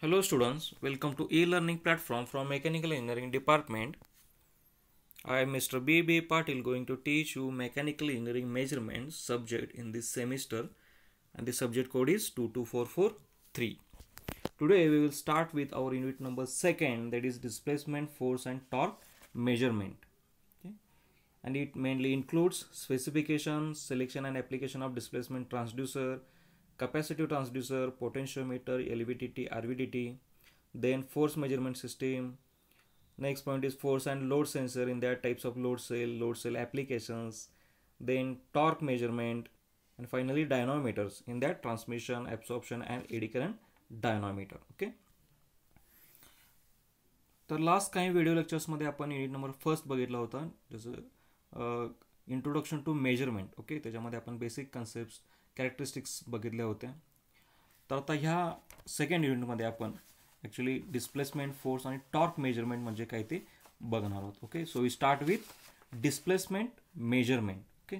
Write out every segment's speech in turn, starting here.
Hello students, welcome to e-learning platform from Mechanical Engineering Department. I am Mr. B.B. Patil going to teach you Mechanical Engineering Measurements subject in this semester and the subject code is 22443. Today we will start with our unit number second that is displacement force and torque measurement. Okay? And it mainly includes specification, selection and application of displacement transducer, capacity T T R V D T then force measurement system next point is force and load sensor in that types of load cell load cell applications then torque measurement and finally dynamometers in that transmission absorption and एडिकर dynamometer okay तर last काही video लेक्चर्समध्ये आपण unit number first बघितला होता जसं introduction to measurement okay त्याच्यामध्ये आपण बेसिक कन्सेप्ट कॅरेक्टरिस्टिक्स बघितल्या होत्या तर आता ह्या सेकंड युनिटमध्ये आपण ॲक्च्युली डिस्प्लेसमेंट फोर्स आणि टॉर्क मेजरमेंट म्हणजे काय ते बघणार आहोत okay so we start with displacement measurement okay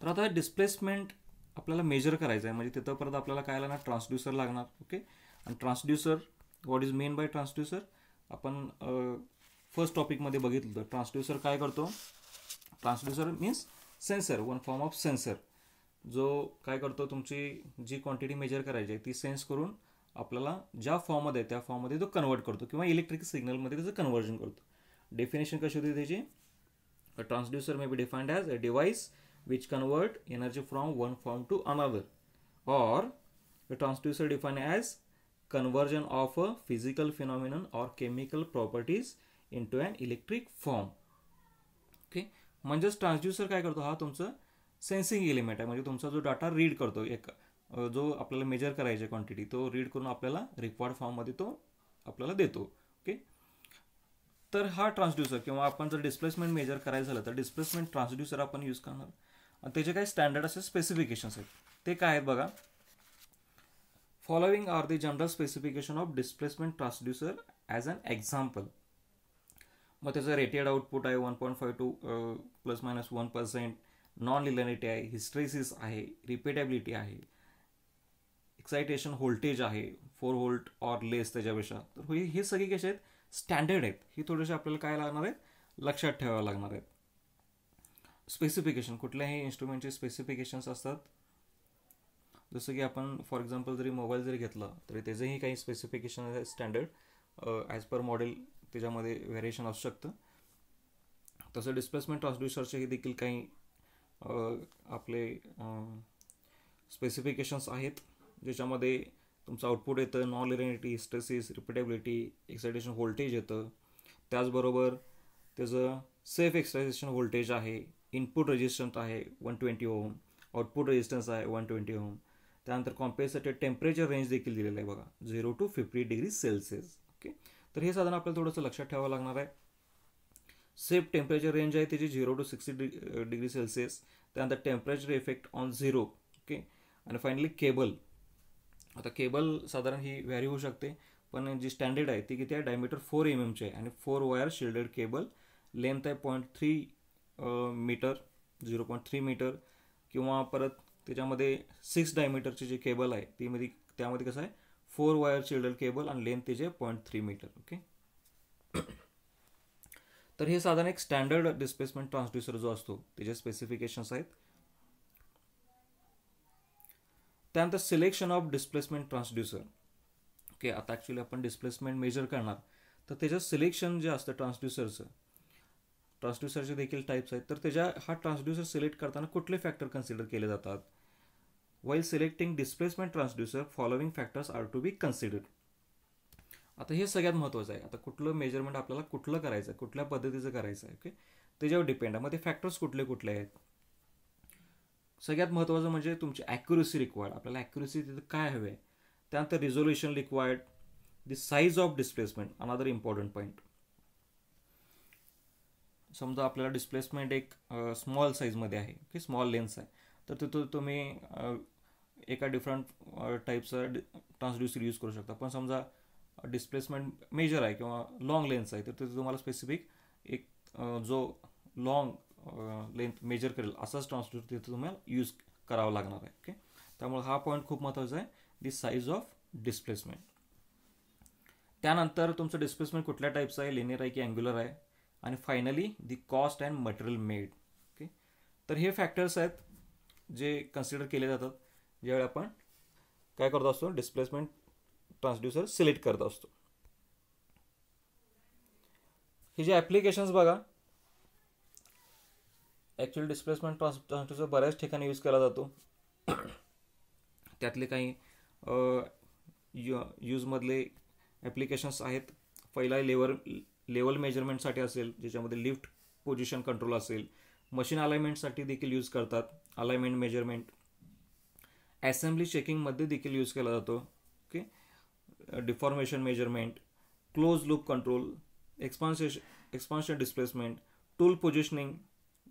तर आता डिस्प्लेसमेंट आपल्याला मेजर करायचं आहे म्हणजे तिथंपर्यंत परत आपल्याला काय लागणार ट्रान्सड्युसर लागणार ओके आणि transducer what is meant by transducer आपण फर्स्ट टॉपिकमध्ये बघितलं तर ट्रान्सड्युसर काय करतो transducer means sensor one form of sensor जो काय करतो तुमची जी क्वांटिटी मेजर करायची आहे ती सेन्स करून आपल्याला ज्या फॉर्ममध्ये आहे त्या फॉर्ममध्ये तो कन्वर्ट करतो किंवा इलेक्ट्रिक सिग्नलमध्ये त्याचं कन्वर्जन करतो डेफिनेशन कशी होती त्याची a transducer may be defined as a device which convert energy from one form to another or a transducer defined as conversion of a physical phenomenon or chemical properties into an electric form okay म्हणजेच transducer काय करतो हा तुमचं sensing element आहे म्हणजे तुमचा जो data read करतो एक जो आपल्याला मेजर करायची क्वांटिटी तो रीड करून आपल्याला रिक्वायर्ड फॉर्ममध्ये तो आपल्याला देतो ओके तर हा ट्रान्सड्युसर किंवा आपण जर डिस्प्लेसमेंट मेजर करायचं झालं तर डिस्प्लेसमेंट ट्रान्सड्युसर आपण यूज करणार आणि त्याचे काही स्टँडर्ड असे स्पेसिफिकेशन्स आहेत ते काय आहेत बघा following are the general specification of displacement transducer as an example मग त्याचं रेटेड आउटपुट आहे one point five two plus minus one percent non linearity आहे हिस्ट्रेसिस आहे रिपेटेबिलिटी आहे एक्सायटेशन व्होल्टेज आहे फोर व्होल्ट ऑर लेस त्याच्यापेक्षा तर हे सगळे कसे आहेत स्टँडर्ड आहेत हे थोडेसे आपल्याला काय लागणार आहेत लक्षात ठेवावं लागणार आहेत स्पेसिफिकेशन कुठल्याही इन्स्ट्रुमेंटचे स्पेसिफिकेशन्स असतात जसं की आपण फॉर एक्झाम्पल जरी मोबाईल जरी घेतला तरी त्याचेही काही स्पेसिफिकेशन आहे स्टँडर्ड ॲज पर मॉडेल त्याच्यामध्ये व्हेरिएशन असू शकतं तसं डिस्प्लेसमेंट ट्रान्सड्युसरचे देखील काही आपले स्पेसिफिकेशन्स आहेत ज्याच्यामध्ये तुमचं आउटपुट येतं non linearity hysteresis repeatability excitation voltage येतं त्याचबरोबर त्याचं सेफ एक्सायटेशन व्होल्टेज आहे इनपुट रेजिस्टन्स आहे one twenty ohm output resistance आहे वन ट्वेंटी ओम त्यानंतर कॉम्पेसेटेड टेम्परेचर रेंज देखील दिलेलं आहे बघा zero to fifty degree Celsius okay तर हे साधन आपल्याला थोडंसं लक्षात ठेवावं लागणार आहे सेफ टेम्परेचर रेंज आहे त्याची zero to sixty degree Celsius त्यानंतर temperature effect on zero okay आणि फायनली केबल आता केबल साधारण ही व्हॅरी होऊ शकते पण जी स्टँडर्ड आहे ती किती आहे डायमीटर फोर एम एमची आहे आणि four wire shielded cable length आहे point three metre zero point three metre किंवा परत त्याच्यामध्ये सिक्स डायमीटरची जी केबल आहे ती मध्ये त्यामध्ये कसं आहे फोर वायर शिल्डर केबल आणि लेंथ आहे पॉईंट थ्री मीटर ओके तर हे साधारण एक स्टँडर्ड डिस्प्लेसमेंट ट्रान्सड्युसर जो असतो त्याचे स्पेसिफिकेशन्स आहेत त्यानंतर selection of displacement transducer okay आता ॲक्च्युली आपण डिस्प्लेसमेंट मेजर करणार तर त्याचं सिलेक्शन जे असतं ट्रान्सड्युसरचं ट्रान्सड्युसरचे देखील टाईप्स आहेत तर त्याच्या हा ट्रान्सड्युसर सिलेक्ट करताना कुठले फॅक्टर कन्सिडर केले जातात while selecting displacement transducer following factors are to be considered आता हे सगळ्यात महत्त्वाचं आहे आता कुठलं मेजरमेंट आपल्याला कुठलं करायचं आहे कुठल्या पद्धतीचं करायचं आहे ओके त्याच्यावर डिपेंड आहे मग ते फॅक्टर्स कुठले कुठले आहेत सगळ्यात महत्त्वाचं म्हणजे तुमची ॲक्युरेसी रिक्वायर्ड आपल्याला ॲक्युरेसी तिथं काय हवे आहे त्यानंतर resolution required the size of displacement another important point समजा आपल्याला डिस्प्लेसमेंट एक स्मॉल साईजमध्ये आहे की स्मॉल लेन्स आहे तर तिथं तुम्ही एका डिफरंट टाईपचं ट्रान्सड्युसर यूज करू शकता पण समजा डिस्प्लेसमेंट मेजर आहे किंवा लॉंग लेन्स आहे तर तिथे तुम्हाला स्पेसिफिक एक जो लॉंग लेंथ मेजर करेल असाच ट्रान्सलेटर तिथे तुम्हाला यूज करावा लागणार आहे ओके त्यामुळे हा पॉईंट खूप महत्त्वाचा आहे दी साईज ऑफ डिस्प्लेसमेंट त्यानंतर तुमचं डिस्प्लेसमेंट कुठल्या टाईपचं आहे लिनियर आहे की अँग्युलर आहे आणि finally the cost and material made okay तर हे फॅक्टर्स आहेत जे कन्सिडर केले जातात ज्यावेळी आपण काय करत असतो डिस्प्लेसमेंट ट्रान्सड्युसर सिलेक्ट करत असतो हे जे ॲप्लिकेशन्स बघा ॲक्च्युअल डिस्प्लेसमेंट ट्रान्स ट्रान्सड्युसर बऱ्याच ठिकाणी यूज केला जातो त्यातले काही यूजमधले ॲप्लिकेशन्स आहेत पहिला लेवल लेवल मेजरमेंटसाठी असेल ज्याच्यामध्ये लिफ्ट पोझिशन कंट्रोल असेल मशीन अलाइनमेंटसाठी देखील यूज करतात अलाइनमेंट मेजरमेंट चेकिंग चेकिंगमध्ये देखील यूज केला जातो okay deformation measurement close loop control expansion expansion displacement tool positioning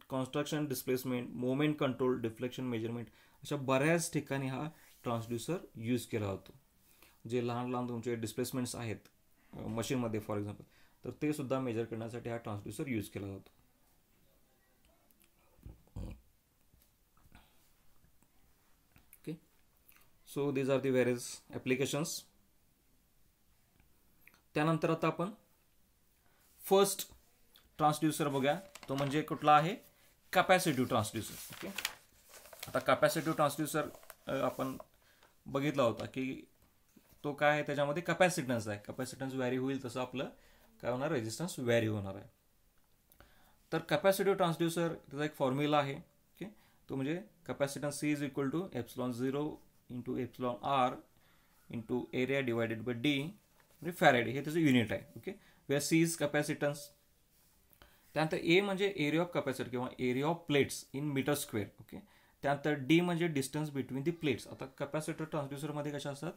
construction displacement moment control deflection measurement अशा बऱ्याच ठिकाणी हा ट्रान्सड्युसर यूज केला जातो जे लहान लहान तुमचे डिस्प्लेसमेंट्स आहेत मशीनमध्ये फॉर एक्झाम्पल तर ते सुद्धा मेजर करण्यासाठी हा ट्रान्सड्युसर यूज केला जातो okay so these are the various applications त्यानंतर आता आपण फर्स्ट ट्रान्सड्युसर बघूया तो म्हणजे कुठला आहे कॅपॅसिटिव्ह ट्रान्सड्युसर ओके आता कॅपॅसिटिव्ह ट्रान्सड्युसर आपण बघितला होता की तो काय आहे त्याच्यामध्ये कॅपॅसिटन्स आहे कॅपॅसिटन्स व्हॅरी होईल तसं आपलं काय होणार रेजिस्टन्स व्हॅरी होणार आहे तर कॅपॅसिटिव्ह ट्रान्सड्युसर त्याचा एक फॉर्म्युला आहे ओके तो म्हणजे capacitance C is equal to epsilon zero into epsilon r into area divided by d म्हणजे फॅरेडे हे त्याचं युनिट आहे okay where C is capacitance त्यानंतर ए म्हणजे एरिया ऑफ कॅपॅसिटर किंवा area of plates in metre square okay त्यानंतर d म्हणजे distance between the plates आता कॅपॅसिटर ट्रान्सड्युसरमध्ये कशा असतात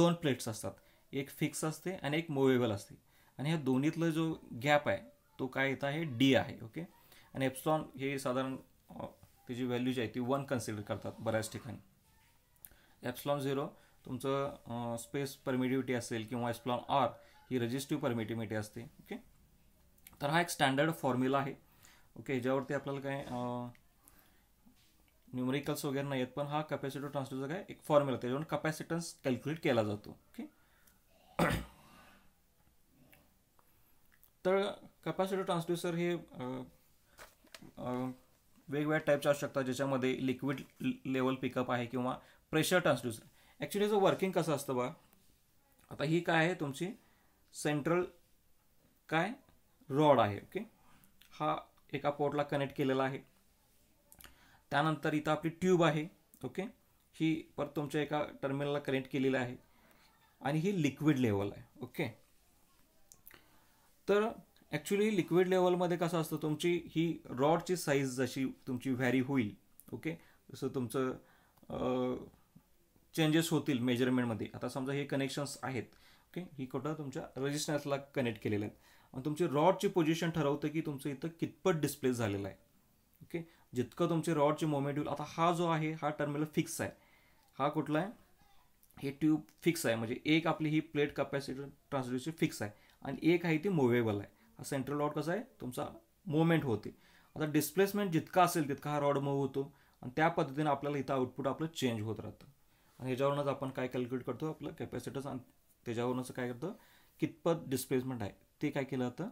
दोन प्लेट्स असतात एक फिक्स असते आणि एक मुवेबल असते आणि ह्या दोन्हीतला जो गॅप आहे तो काय येत आहे डी आहे ओके आणि एप्सॉन हे साधारण त्याची व्हॅल्यू जी आहे ती वन कन्सिडर करतात बऱ्याच ठिकाणी एप्सॉन झिरो तुमचं स्पेस परमिटिव्हिटी असेल किंवा एस्प्लॉन आर ही रजिस्टिव्ह परमिटिव्हिटी असते ओके तर हा एक स्टँडर्ड फॉर्म्युला आहे ओके याच्यावरती आपल्याला काय न्युमरिकल्स वगैरे नाही आहेत पण हा कॅपॅसिटर ट्रान्सड्यूसर काय एक फॉर्म्युला त्याच्यावर कॅपॅसिटन्स कॅल्क्युलेट केला जातो ओके तर कपॅसिटी ट्रान्सड्युसर हे वेगवेगळ्या टाईपचे असू शकतात ज्याच्यामध्ये लिक्विड लेवल पिकअप आहे किंवा प्रेशर ट्रान्सड्युसर ॲक्च्युली जो वर्किंग कसं असतं बा आता ही काय आहे तुमची सेंट्रल काय रॉड आहे ओके हा एका पोर्टला कनेक्ट केलेला आहे त्यानंतर इथं आपली ट्यूब आहे ओके ही परत तुमच्या एका टर्मिनलला कनेक्ट केलेली आहे आणि ही लिक्विड लेवल आहे ओके तर ॲक्च्युली लिक्विड लेवलमध्ये कसं असतं तुमची ही रॉडची साईज जशी तुमची व्हॅरी होईल ओके जसं तुमचं चेंजेस होतील मेजरमेंटमध्ये आता समजा हे कनेक्शन्स आहेत ओके ही कुठं तुमच्या रजिस्टन्सला कनेक्ट केलेले आहे आणि तुमची रॉडची पोझिशन ठरवतं की तुमचं इथं कितपत डिस्प्लेस झालेलं आहे ओके जितकं तुमचे रॉडचे मोमेंट होईल आता हा जो आहे हा टर्मिनल फिक्स आहे हा कुठला आहे हे ट्यूब फिक्स आहे म्हणजे एक आपली ही प्लेट कपॅसिटी ट्रान्सड्यूसची फिक्स आहे आणि एक आहे ती मुव्हेबल आहे हा सेंट्रल रॉड कसा आहे तुमचा मुवमेंट होते आता डिस्प्लेसमेंट जितका असेल तितका हा रॉड मूव्ह होतो आणि त्या पद्धतीने आपल्याला इथं आउटपुट आपलं चेंज होत राहतं आणि ह्याच्यावरूनच आपण काय कॅल्क्युलेट करतो आपलं कॅपॅसिटन्स आणि त्याच्यावरूनच काय करतो कितपत डिस्प्लेसमेंट आहे ते काय केलं जातं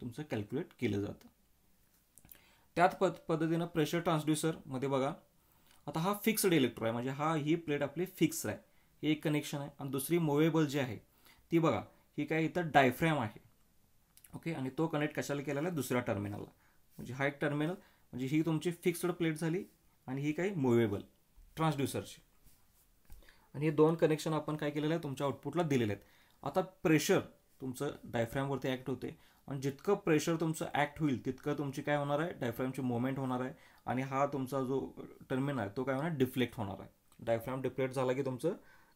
तुमचं कॅल्क्युलेट केलं जातं त्याच पद पद्धतीनं प्रेशर ट्रान्सड्युसरमध्ये बघा आता हा फिक्स्ड इलेक्ट्रो आहे म्हणजे हा ही प्लेट आपली फिक्स आहे ही एक कनेक्शन आहे आणि दुसरी मोवेबल जी आहे ती बघा ही काय इथं डायफ्रॅम आहे ओके आणि तो कनेक्ट कशाला केलेला आहे दुसऱ्या टर्मिनलला म्हणजे हा एक टर्मिनल म्हणजे ही तुमची फिक्स्ड प्लेट झाली आणि ही काही मुवेबल ट्रान्सड्युसरची आणि हे दोन कनेक्शन आपण काय केलेलं आहे तुमच्या आउटपुटला दिलेले आहेत आता प्रेशर तुमचं डायफ्रॅमवरती ॲक्ट होते आणि जितकं प्रेशर तुमचं ॲक्ट होईल तितकं तुमची काय होणार आहे डायफ्रॅमची मुवमेंट होणार आहे आणि हा तुमचा जो टर्मिन आहे तो काय होणार डिफ्लेक्ट होणार आहे डायफ्रॅम डिफ्लेक्ट झाला की तुमचं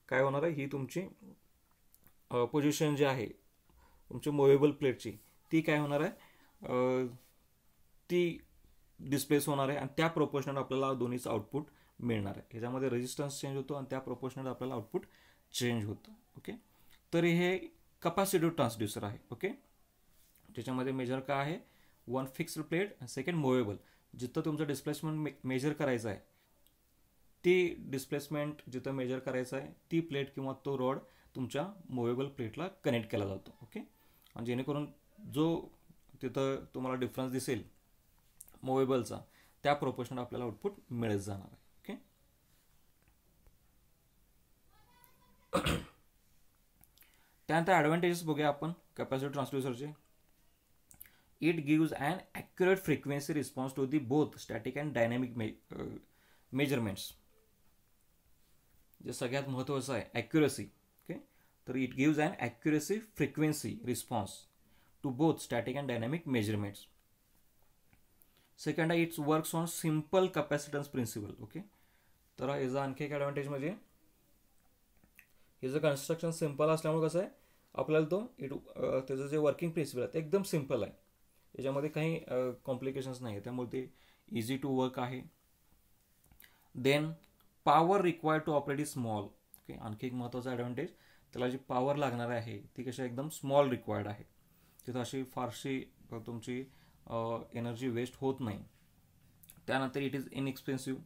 काय होणार आहे ही तुमची पोझिशन जी आहे तुमची मुवेबल प्लेटची ती काय होणार आहे ती डिस्प्लेस होणार आहे आणि त्या प्रोपोर्शनल आपल्याला दोन्हीचं आउटपुट मिळणार आहे ह्याच्यामध्ये रेजिस्टन्स चेंज होतो आणि त्या प्रोपोर्शनल आपल्याला आउटपुट चेंज होतं ओके तर हे कपॅसिटिव्ह ट्रान्सड्युसर आहे ओके त्याच्यामध्ये मेजर काय आहे one fixed plate second movable जिथं तुमचं डिस्प्लेसमेंट मे मेजर करायचं आहे ती डिस्प्लेसमेंट जिथं मेजर करायचं आहे ती प्लेट किंवा तो रॉड तुमच्या मोवेबल प्लेटला कनेक्ट केला जातो ओके आणि जेणेकरून जो तिथं तुम्हाला डिफरन्स दिसेल मोवेबलचा त्या प्रोपोर्शनल आपल्याला आउटपुट मिळत जाणार आहे त्यानंतर ॲडव्हान्टेजेस बघूया आपण कॅपॅसिटी ट्रान्सड्युसरचे it gives and accurate frequency response to the both static and dynamic may measurements जे सगळ्यात महत्त्वाचं आहे ॲक्युरसी ओके तर it gives and accuracy frequency response to both static and dynamic measurements second आहे it's works on simple capacitance principle okay तर याचा आणखी एक ॲडव्हान्टेज म्हणजे जर कन्स्ट्रक्शन सिम्पल असल्यामुळे कसं आहे आपल्याला तो इट त्याचं जे वर्किंग प्रिन्सिपल आहे ते एकदम सिम्पल आहे त्याच्यामध्ये काही कॉम्प्लिकेशन्स नाही आहे त्यामुळे ते इझी टू वर्क आहे then power required to operate is small okay आणखी एक महत्त्वाचा ॲडव्हान्टेज त्याला जी पॉवर लागणार आहे ती कशी एकदम स्मॉल रिक्वायर्ड आहे तिथं अशी फारशी तुमची एनर्जी वेस्ट होत नाही त्यानंतर इट इज इनएक्सपेन्सिव्ह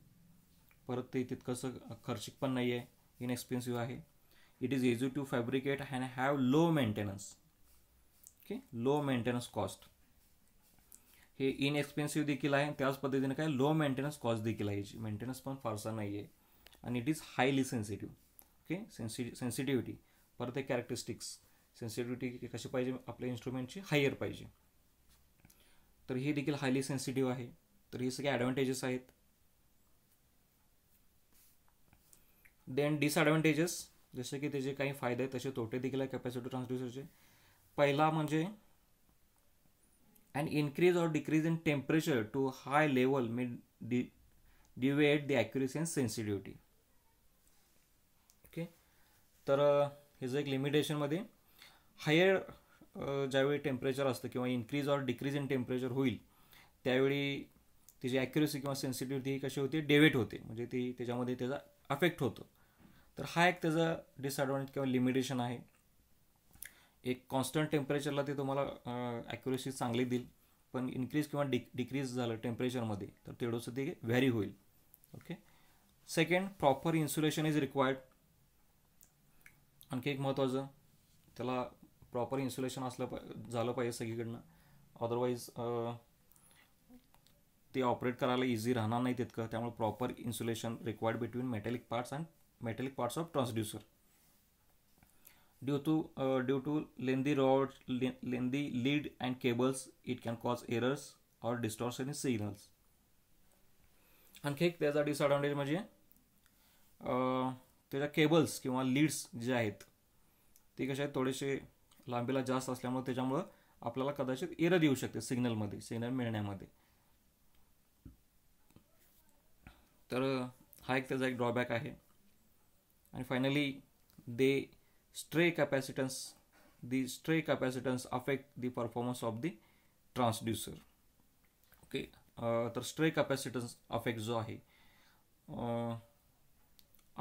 परत ते तितकंसं खर्चिक पण नाही आहे इनएक्सपेन्सिव्ह आहे it is easy to fabricate and have low maintenance okay low maintenance cost हे इनएक्सपेन्सिव्ह देखील आहे त्याच पद्धतीने काय लो मेंटेनन्स कॉस्ट देखील आहे मेंटेनन्स पण फारसा नाही आहे आणि it is highly sensitive okay sensitivity परत हे कॅरेक्टरिस्टिक्स सेन्सिटिव्हिटी कशी पाहिजे आपल्या इन्स्ट्रुमेंटची हायर पाहिजे तर हे देखील हायली सेन्सिटिव्ह आहे तर हे सगळे ॲडव्हान्टेजेस आहेत देन डिसॲडव्हान्टेजेस जसे की त्याचे काही फायदे आहेत तसे तोटे देखील आहे कॅपॅसिटी ट्रान्सड्युसरचे पहिला म्हणजे and increase or decrease in temperature to high level may the deviate the accuracy and sensitivity okay तर ह्याचं एक लिमिटेशनमध्ये हायर ज्यावेळी टेम्परेचर असतं किंवा increase or decrease in temperature होईल त्यावेळी त्याची ॲक्युरेसी किंवा सेन्सिटिव्हिटी कशी होते डेवेट होते म्हणजे ती त्याच्यामध्ये त्याचा अफेक्ट होतो तर हा एक त्याचा डिसएडवांटेज किंवा लिमिटेशन आहे एक कॉन्स्टंट टेम्परेचरला ते तुम्हाला ॲक्युरेसी चांगली देईल पण इन्क्रीज किंवा डि डिक्रीज झालं टेम्परेचरमध्ये तर तेवढंसं ते व्हॅरी होईल okay second proper insulation is required आणखी एक महत्त्वाचं त्याला प्रॉपर इन्सुलेशन असलं पा झालं पाहिजे सगळीकडनं अदरवाईज ते ऑपरेट करायला इझी राहणार नाही तितकं त्यामुळे proper insulation required between metallic parts and metallic parts of transducer due to uh, due to lengthy lengthy lengthy lead and cables it can cause errors or distortion in signals आणखी एक त्याचा disadvantage म्हणजे त्याच्या cables किंवा leads जे आहेत ते कसे आहेत थोडेसे लांबीला जास्त असल्यामुळे त्याच्यामुळं आपल्याला कदाचित एरर येऊ शकते सिग्नलमध्ये सिग्नल मिळण्यामध्ये तर हा एक त्याचा एक ड्रॉबॅक आहे and finally they capacitance the stray capacitance affect the performance of the the transducer okay uh, तर स्ट्रे कॅपॅसिटन्स अफेक्ट जो आहे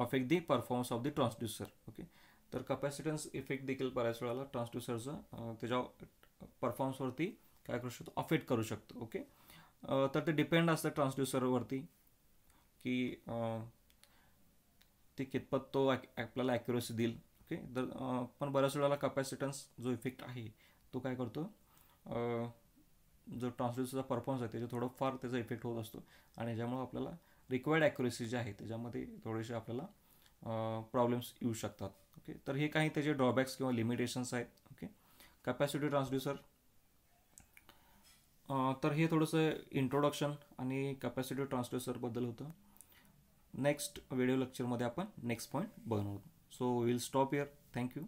affect the performance of the transducer okay तर कॅपॅसिटन्स इफेक्ट देखील बऱ्याच वेळाला ट्रान्सड्युसरचा uh, त्याच्या परफॉर्मन्सवरती काय करू शकतो अफेक्ट करू शकतो ओके uh, तर ते डिपेंड असतं ट्रान्सड्युसरवरती की ते कितपत तो आपल्याला ॲक्युरेसी देईल ओके तर पण बऱ्याच वेळेला कॅपॅसिटन्स जो इफेक्ट आहे तो काय करतो जो ट्रान्सलेटरचा परफॉर्मन्स आहे त्याच्या थोडंफार त्याचा इफेक्ट होत असतो आणि ज्यामुळे आपल्याला रिक्वायर्ड ॲक्युरेसी जी आहे त्याच्यामध्ये थोडेसे आपल्याला प्रॉब्लेम्स येऊ शकतात ओके तर हे काही त्याचे ड्रॉबॅक्स किंवा लिमिटेशन्स आहेत ओके कॅपॅसिटी ट्रान्सड्युसर तर हे थोडंसं इंट्रोडक्शन आणि कॅपॅसिटी ट्रान्सड्युसरबद्दल होतं नेक्स्ट व्हिडिओ लेक्चरमध्ये आपण नेक्स्ट पॉईंट बघणार so will stop here thank you